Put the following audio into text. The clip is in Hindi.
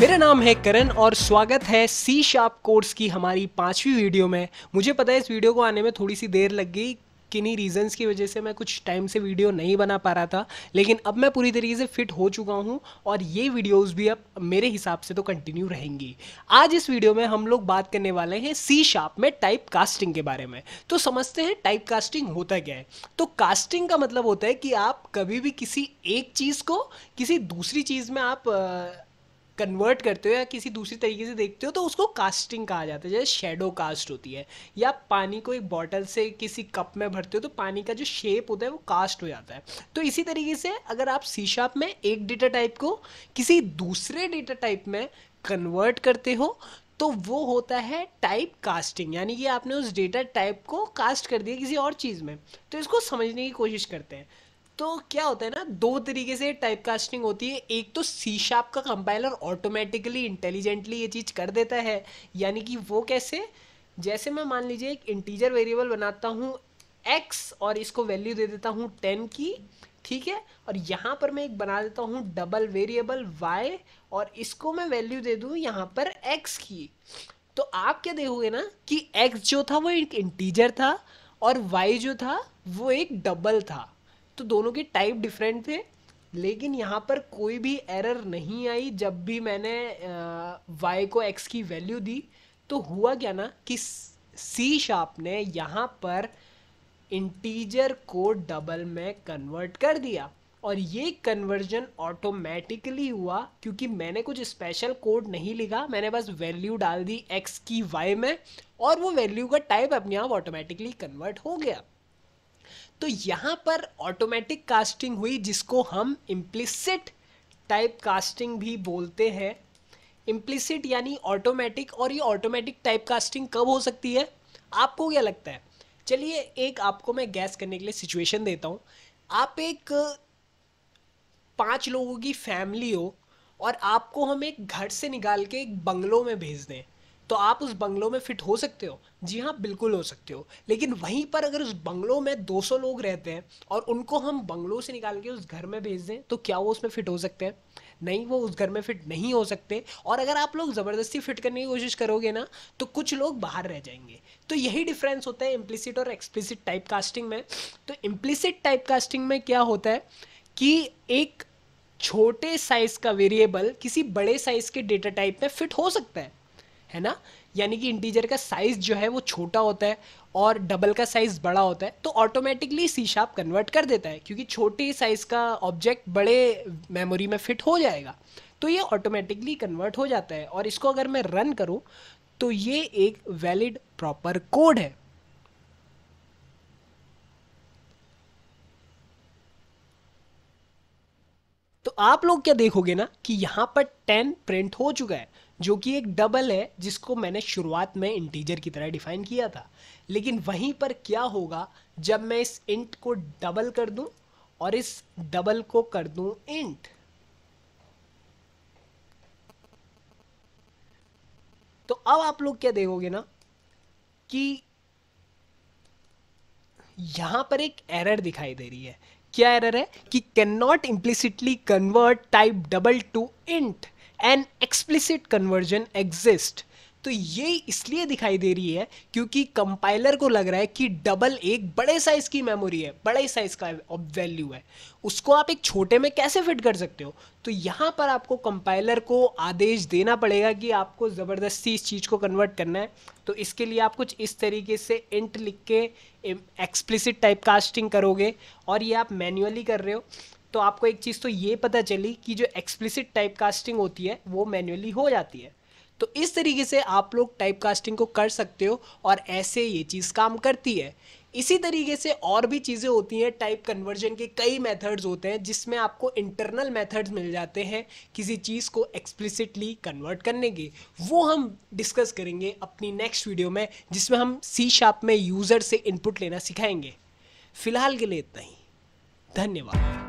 मेरा नाम है करण और स्वागत है सी शार्प कोर्स की हमारी पांचवी वीडियो में मुझे पता है इस वीडियो को आने में थोड़ी सी देर लग गई किन्हीं रीजंस की वजह से मैं कुछ टाइम से वीडियो नहीं बना पा रहा था लेकिन अब मैं पूरी तरीके से फिट हो चुका हूँ और ये वीडियोस भी अब मेरे हिसाब से तो कंटिन्यू रहेंगी आज इस वीडियो में हम लोग बात करने वाले हैं सी शार्प में टाइप कास्टिंग के बारे में तो समझते हैं टाइप कास्टिंग होता क्या है तो कास्टिंग का मतलब होता है कि आप कभी भी किसी एक चीज़ को किसी दूसरी चीज़ में आप कन्वर्ट करते हो या किसी दूसरी तरीके से देखते हो तो उसको कास्टिंग कहा जाता है जैसे शेडो कास्ट होती है या पानी को एक बॉटल से किसी कप में भरते हो तो पानी का जो शेप होता है वो कास्ट हो जाता है तो इसी तरीके से अगर आप सी शार्प में एक डेटा टाइप को किसी दूसरे डेटा टाइप में कन्वर्ट करते हो तो वो होता है टाइप कास्टिंग यानी कि आपने उस डेटा टाइप को कास्ट कर दिया किसी और चीज़ में तो इसको समझने की कोशिश करते हैं तो क्या होता है ना दो तरीके से टाइप कास्टिंग होती है एक तो सी शार्प का कंपाइलर ऑटोमेटिकली इंटेलिजेंटली ये चीज़ कर देता है यानी कि वो कैसे जैसे मैं मान लीजिए एक इंटीजर वेरिएबल बनाता हूँ एक्स और इसको वैल्यू दे देता हूँ टेन की ठीक है और यहाँ पर मैं एक बना देता हूँ डबल वेरिएबल वाई और इसको मैं वैल्यू दे दूँ यहाँ पर एक्स की तो आप क्या देखोगे ना कि एक्स जो था वो एक इंटीजर था और वाई जो था वो एक डबल था तो दोनों के टाइप डिफरेंट थे लेकिन यहाँ पर कोई भी एरर नहीं आई जब भी मैंने वाई को एक्स की वैल्यू दी तो हुआ क्या ना कि सी शार्प ने यहाँ पर इंटीजर को डबल में कन्वर्ट कर दिया और ये कन्वर्जन ऑटोमेटिकली हुआ क्योंकि मैंने कुछ स्पेशल कोड नहीं लिखा मैंने बस वैल्यू डाल दी एक्स की वाई में और वो वैल्यू का टाइप अपने आप ऑटोमेटिकली कन्वर्ट हो गया तो यहाँ पर ऑटोमेटिक कास्टिंग हुई जिसको हम इम्प्लिसिट टाइप कास्टिंग भी बोलते हैं इम्प्लिसिट यानी ऑटोमेटिक और ये ऑटोमेटिक टाइप कास्टिंग कब हो सकती है आपको क्या लगता है चलिए एक आपको मैं गैस करने के लिए सिचुएशन देता हूँ आप एक पांच लोगों की फैमिली हो और आपको हम एक घर से निकाल के एक बंगलों में भेज दें तो आप उस बंगलों में फिट हो सकते हो जी हाँ बिल्कुल हो सकते हो लेकिन वहीं पर अगर उस बंगलों में 200 लोग रहते हैं और उनको हम बंगलों से निकाल के उस घर में भेज दें तो क्या वो उसमें फिट हो सकते हैं नहीं वो उस घर में फिट नहीं हो सकते और अगर आप लोग ज़बरदस्ती फिट करने की कोशिश करोगे ना तो कुछ लोग बाहर रह जाएंगे तो यही डिफरेंस होता है इम्प्लिसिट और एक्सप्लिसिट टाइप कास्टिंग में तो इम्प्लिसिट टाइप कास्टिंग में क्या होता है कि एक छोटे साइज का वेरिएबल किसी बड़े साइज के डेटा टाइप में फिट हो सकता है है ना यानी कि इंटीजर का साइज़ जो है वो छोटा होता है और डबल का साइज़ बड़ा होता है तो ऑटोमेटिकली सी शार्प कन्वर्ट कर देता है क्योंकि छोटे साइज़ का ऑब्जेक्ट बड़े मेमोरी में फिट हो जाएगा तो ये ऑटोमेटिकली कन्वर्ट हो जाता है और इसको अगर मैं रन करूँ तो ये एक वैलिड प्रॉपर कोड है आप लोग क्या देखोगे ना कि यहाँ पर टेन प्रिंट हो चुका है जो कि एक डबल है जिसको मैंने शुरुआत में इंटीजर की तरह डिफाइन किया था लेकिन वहीं पर क्या होगा जब मैं इस इंट को डबल कर दूं और इस डबल को कर दूं इंट तो अब आप लोग क्या देखोगे ना कि यहां पर एक एरर दिखाई दे रही है क्या एरर है कि cannot implicitly convert type double to int an explicit conversion exist तो ये इसलिए दिखाई दे रही है क्योंकि कंपाइलर को लग रहा है कि डबल एक बड़े साइज की मेमोरी है बड़े साइज का वैल्यू है उसको आप एक छोटे में कैसे फिट कर सकते हो तो यहाँ पर आपको कंपाइलर को आदेश देना पड़ेगा कि आपको ज़बरदस्ती इस चीज़ को कन्वर्ट करना है तो इसके लिए आप कुछ इस तरीके से इंट लिख के एक्सप्लिसिट टाइप कास्टिंग करोगे और ये आप मैन्युअली कर रहे हो तो आपको एक चीज़ तो ये पता चली कि जो एक्सप्लिसिट टाइप कास्टिंग होती है वो मैन्युअली हो जाती है तो इस तरीके से आप लोग टाइप कास्टिंग को कर सकते हो और ऐसे ये चीज़ काम करती है इसी तरीके से और भी चीज़ें होती हैं टाइप कन्वर्जन के कई मेथड्स होते हैं जिसमें आपको इंटरनल मेथड्स मिल जाते हैं किसी चीज़ को एक्सप्लिसिटली कन्वर्ट करने के वो हम डिस्कस करेंगे अपनी नेक्स्ट वीडियो में जिसमें हम सी शार्प में यूज़र से इनपुट लेना सिखाएंगे फिलहाल के लिए इतना ही धन्यवाद